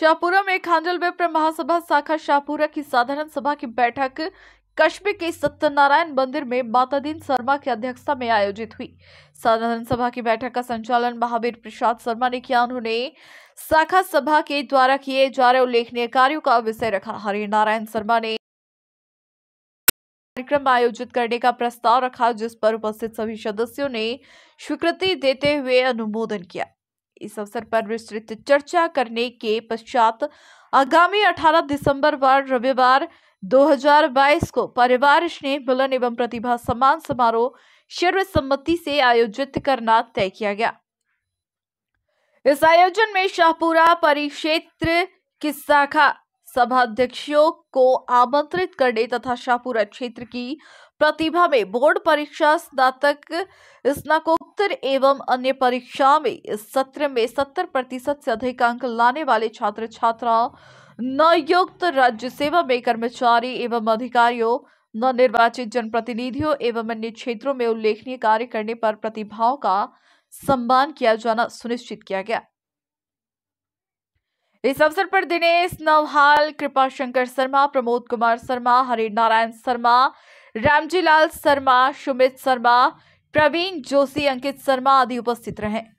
शाहपुरा में खांडल विप्र महासभा शाखा शाहपुरा की साधारण सभा की बैठक कश्मीर के सत्यनारायण मंदिर में मातादीन शर्मा की अध्यक्षता में आयोजित हुई साधारण सभा की बैठक का संचालन महावीर प्रसाद शर्मा ने किया उन्होंने शाखा सभा के द्वारा किए जा रहे उल्लेखनीय कार्यों का विषय रखा हरिनारायण शर्मा ने कार्यक्रम आयोजित करने का प्रस्ताव रखा जिस पर उपस्थित सभी सदस्यों ने स्वीकृति देते हुए अनुमोदन किया इस अवसर पर विस्तृत चर्चा करने के पश्चात आगामी 18 दिसंबर व रविवार 2022 को परिवार स्नेह मिलन एवं प्रतिभा सम्मान समारोह सर्वसम्मति से आयोजित करना तय किया गया इस आयोजन में शाहपुरा परिक्षेत्र की शाखा सभाध्यक्षों को आमंत्रित करने तथा शाहपुरा क्षेत्र की प्रतिभा में बोर्ड परीक्षा स्नातक स्नाकोत्तर एवं अन्य परीक्षा में इस सत्र में सत्तर प्रतिशत से अधिक अंक लाने वाले छात्र छात्रा नियुक्त राज्य सेवा में कर्मचारी एवं अधिकारियों नवनिर्वाचित जनप्रतिनिधियों एवं अन्य क्षेत्रों में उल्लेखनीय कार्य करने पर प्रतिभाओं का सम्मान किया जाना सुनिश्चित किया गया इस अवसर पर दिनेश नवहाल कृपा शंकर शर्मा प्रमोद कुमार शर्मा हरि नारायण शर्मा रामजीलाल शर्मा सुमित शर्मा प्रवीण जोशी अंकित शर्मा आदि उपस्थित रहें